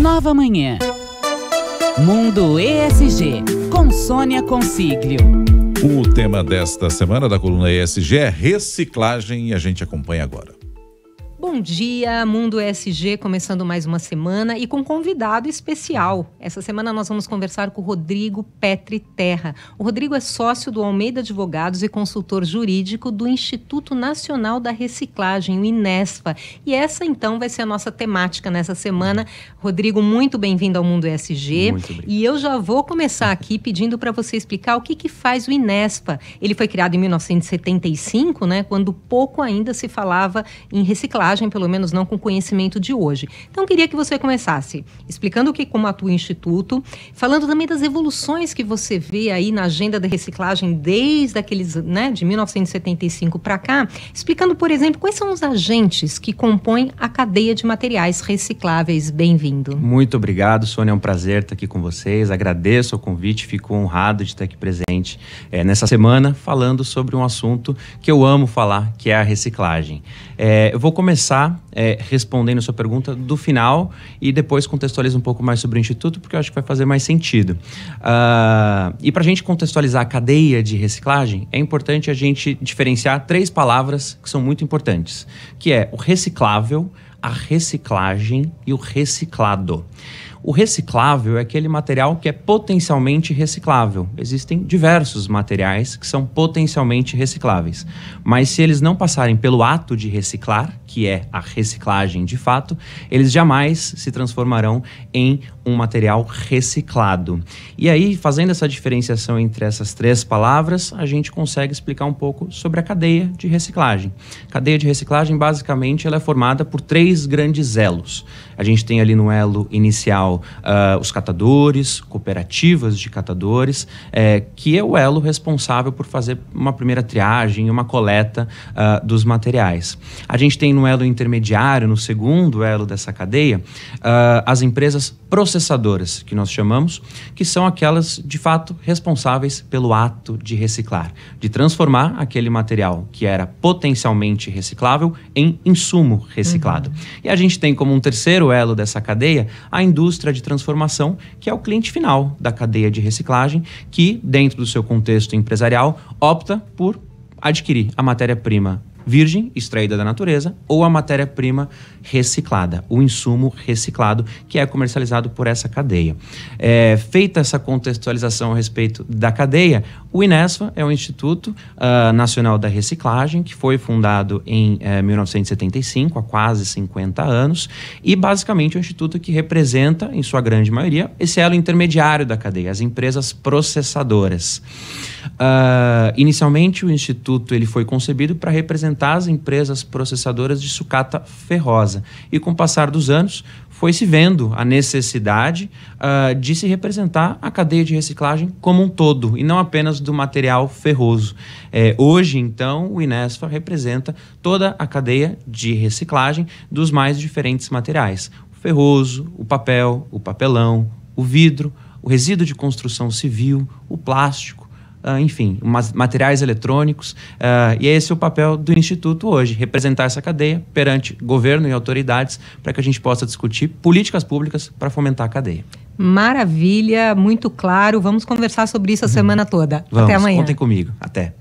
Nova Manhã. Mundo ESG, com Sônia Consiglio. O tema desta semana da coluna ESG é reciclagem e a gente acompanha agora. Bom dia, Mundo ESG, começando mais uma semana e com um convidado especial. Essa semana nós vamos conversar com o Rodrigo Petri Terra. O Rodrigo é sócio do Almeida Advogados e consultor jurídico do Instituto Nacional da Reciclagem, o Inespa. E essa então vai ser a nossa temática nessa semana. Rodrigo, muito bem-vindo ao Mundo ESG. Muito E eu já vou começar aqui pedindo para você explicar o que, que faz o Inespa. Ele foi criado em 1975, né, quando pouco ainda se falava em reciclagem abordagem, pelo menos não com conhecimento de hoje. Então, queria que você começasse explicando o que como atua o Instituto, falando também das evoluções que você vê aí na agenda da reciclagem desde aqueles, né, de 1975 para cá, explicando, por exemplo, quais são os agentes que compõem a cadeia de materiais recicláveis. Bem-vindo. Muito obrigado, Sônia, é um prazer estar aqui com vocês. Agradeço o convite, fico honrado de estar aqui presente é, nessa semana falando sobre um assunto que eu amo falar, que é a reciclagem. É, eu vou começar começar é, respondendo a sua pergunta do final e depois contextualiza um pouco mais sobre o Instituto, porque eu acho que vai fazer mais sentido. Uh, e para a gente contextualizar a cadeia de reciclagem, é importante a gente diferenciar três palavras que são muito importantes, que é o reciclável, a reciclagem e o reciclado. O reciclável é aquele material que é potencialmente reciclável. Existem diversos materiais que são potencialmente recicláveis, mas se eles não passarem pelo ato de reciclar, que é a reciclagem de fato, eles jamais se transformarão em um material reciclado. E aí, fazendo essa diferenciação entre essas três palavras, a gente consegue explicar um pouco sobre a cadeia de reciclagem. A cadeia de reciclagem, basicamente, ela é formada por três grandes elos. A gente tem ali no elo inicial uh, os catadores, cooperativas de catadores, é, que é o elo responsável por fazer uma primeira triagem e uma coleta uh, dos materiais. A gente tem no elo intermediário, no segundo elo dessa cadeia, uh, as empresas processadoras, que nós chamamos, que são aquelas de fato responsáveis pelo ato de reciclar, de transformar aquele material que era potencialmente reciclável em insumo reciclado. Uhum. E a gente tem como um terceiro elo dessa cadeia a indústria indústria de transformação, que é o cliente final da cadeia de reciclagem, que, dentro do seu contexto empresarial, opta por adquirir a matéria-prima virgem, extraída da natureza, ou a matéria-prima reciclada, o insumo reciclado, que é comercializado por essa cadeia. É, feita essa contextualização a respeito da cadeia, o INESFA é o Instituto uh, Nacional da Reciclagem, que foi fundado em uh, eh, 1975, há quase 50 anos, e basicamente é um instituto que representa, em sua grande maioria, esse elo intermediário da cadeia, as empresas processadoras. Uh, inicialmente, o instituto ele foi concebido para representar regulamentar as empresas processadoras de sucata ferrosa. E com o passar dos anos, foi se vendo a necessidade uh, de se representar a cadeia de reciclagem como um todo e não apenas do material ferroso. É, hoje, então, o Inesfa representa toda a cadeia de reciclagem dos mais diferentes materiais: o ferroso, o papel, o papelão, o vidro, o resíduo de construção civil, o plástico uh, enfim, materiais eletrônicos. Uh, e esse é o papel do Instituto hoje, representar essa cadeia perante governo e autoridades para que a gente possa discutir políticas públicas para fomentar a cadeia. Maravilha, muito claro. Vamos conversar sobre isso a uhum. semana toda. Vamos, Até amanhã. Contem comigo. Até.